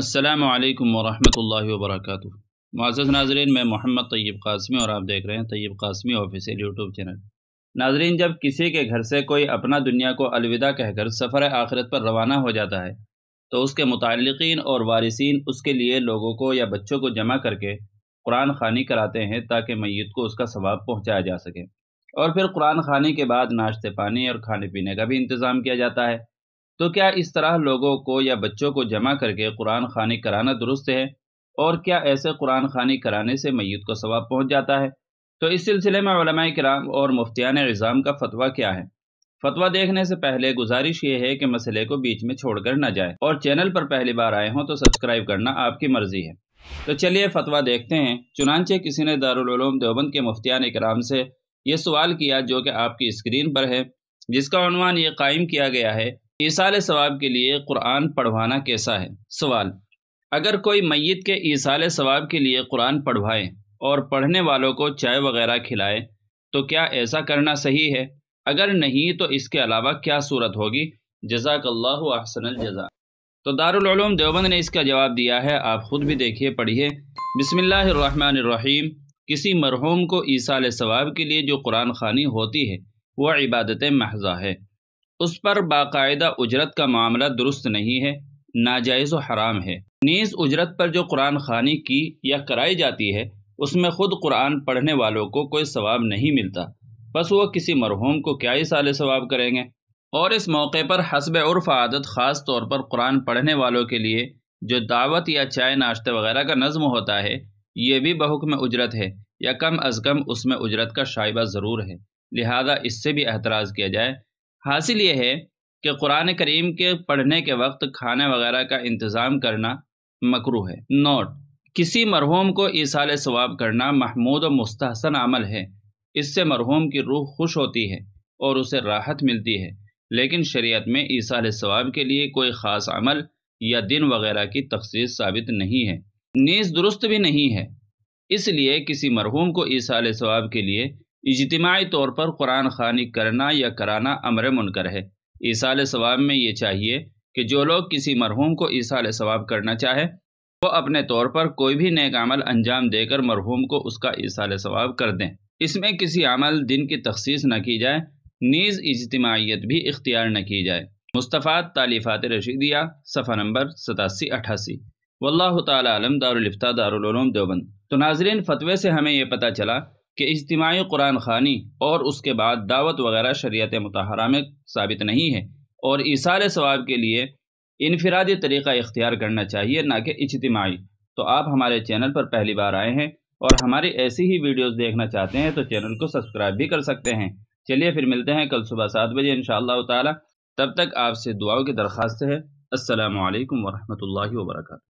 السلام علیکم ورحمۃ اللہ وبرکاتہ معزز ناظرین میں محمد طیب قاسمی اور آپ دیکھ رہے ہیں Tayyab Qasmi official YouTube channel ناظرین جب کسی کے گھر سے کوئی اپنا دنیا کو الوداع کہہ کر سفر آخرت پر روانہ ہو جاتا ہے تو اس کے متعلقین اور وارثین اس کے لیے لوگوں کو یا بچوں کو جمع کر کے قرآن خوانی کراتے ہیں تاکہ میت کو اس کا ثواب پہنچایا جا سکے اور پھر قرآن خوانی کے بعد ناشتے پانی اور کھانے پینے کا بھی انتظام کیا جاتا ہے تو کیا اس طرح لوگوں کو یا بچوں کو جمع کر کے قرآن خوانی کرانا درست ہے اور کیا ایسے قرآن خوانی کرانے سے میت کو ثواب پہنچ جاتا ہے تو اس سلسلے میں علماء کرام اور مفتیان نظام کا فتویٰ کیا ہے فتویٰ دیکھنے سے پہلے گزارش یہ ہے کہ مسئلے کو بیچ میں چھوڑ کر نہ جائے اور چینل پر پہلی بار آئے ہوں تو سبسکرائب کرنا آپ کی مرضی ہے تو چلیے فتویٰ دیکھتے ہیں چنانچہ کسی نے دارالعلوم دیوبند کے مفتیان اکرام سے یہ سوال کیا جو کہ آپ کی اسکرین پر ہے جس کا عنوان یہ قائم کیا گیا ہے ایصال ثواب کے لیے قرآن پڑھوانا کیسا ہے سوال اگر کوئی میت کے ایصال ثواب کے لیے قرآن پڑھوائے اور پڑھنے والوں کو چائے وغیرہ کھلائے تو کیا ایسا کرنا صحیح ہے اگر نہیں تو اس کے علاوہ کیا صورت ہوگی جزاک اللہ احسن الجزا تو دار العلوم دیوبند نے اس کا جواب دیا ہے آپ خود بھی دیکھیے پڑھیے بسم اللہ الرحمن الرحیم کسی مرحوم کو عیصال ثواب کے لیے جو قرآن خوانی ہوتی ہے وہ عبادت محضہ ہے اس پر باقاعدہ اجرت کا معاملہ درست نہیں ہے ناجائز و حرام ہے نیز اجرت پر جو قرآن خوانی کی یا کرائی جاتی ہے اس میں خود قرآن پڑھنے والوں کو کوئی ثواب نہیں ملتا بس وہ کسی مرحوم کو کیا ہی سال ثواب کریں گے اور اس موقع پر حسب عرف عادت خاص طور پر قرآن پڑھنے والوں کے لیے جو دعوت یا چائے ناشتے وغیرہ کا نظم ہوتا ہے یہ بھی بحکم اجرت ہے یا کم از کم اس میں اجرت کا شائبہ ضرور ہے لہذا اس سے بھی احتراز کیا جائے حاصل یہ ہے کہ قرآن کریم کے پڑھنے کے وقت کھانے وغیرہ کا انتظام کرنا مکرو ہے نوٹ کسی مرحوم کو عیصالِ ثواب کرنا محمود و مستحسن عمل ہے اس سے مرحوم کی روح خوش ہوتی ہے اور اسے راحت ملتی ہے لیکن شریعت میں عیصالِ ثواب کے لیے کوئی خاص عمل یا دن وغیرہ کی تخصیص ثابت نہیں ہے نیز درست بھی نہیں ہے اس لیے کسی مرحوم کو عیصال ثواب کے لیے اجتماعی طور پر قرآن خانی کرنا یا کرانا امر منکر ہے عیسال ثواب میں یہ چاہیے کہ جو لوگ کسی مرحوم کو عیسال ثواب کرنا چاہے وہ اپنے طور پر کوئی بھی نیک عمل انجام دے کر مرحوم کو اس کا عیسال ثواب کر دیں اس میں کسی عمل دن کی تخصیص نہ کی جائے نیز اجتماعیت بھی اختیار نہ کی جائے مصطفیٰ تالیفات رشیدیہ صفحہ نمبر ستاسی اٹھاسی واللہ تعالی تعالیٰ علم دارالفتہ دارالعلوم دیوبند تو ناظرین فتوے سے ہمیں یہ پتہ چلا کہ اجتماعی قرآن خوانی اور اس کے بعد دعوت وغیرہ شریعت متحرہ میں ثابت نہیں ہے اور اثار ثواب کے لیے انفرادی طریقہ اختیار کرنا چاہیے نہ کہ اجتماعی تو آپ ہمارے چینل پر پہلی بار آئے ہیں اور ہماری ایسی ہی ویڈیوز دیکھنا چاہتے ہیں تو چینل کو سبسکرائب بھی کر سکتے ہیں چلیے پھر ملتے ہیں کل صبح سات بجے انشاءاللہ تعالی اللہ تب تک آپ سے دعاؤں کی درخواست ہے السلام علیکم ورحمۃ اللہ وبرکاتہ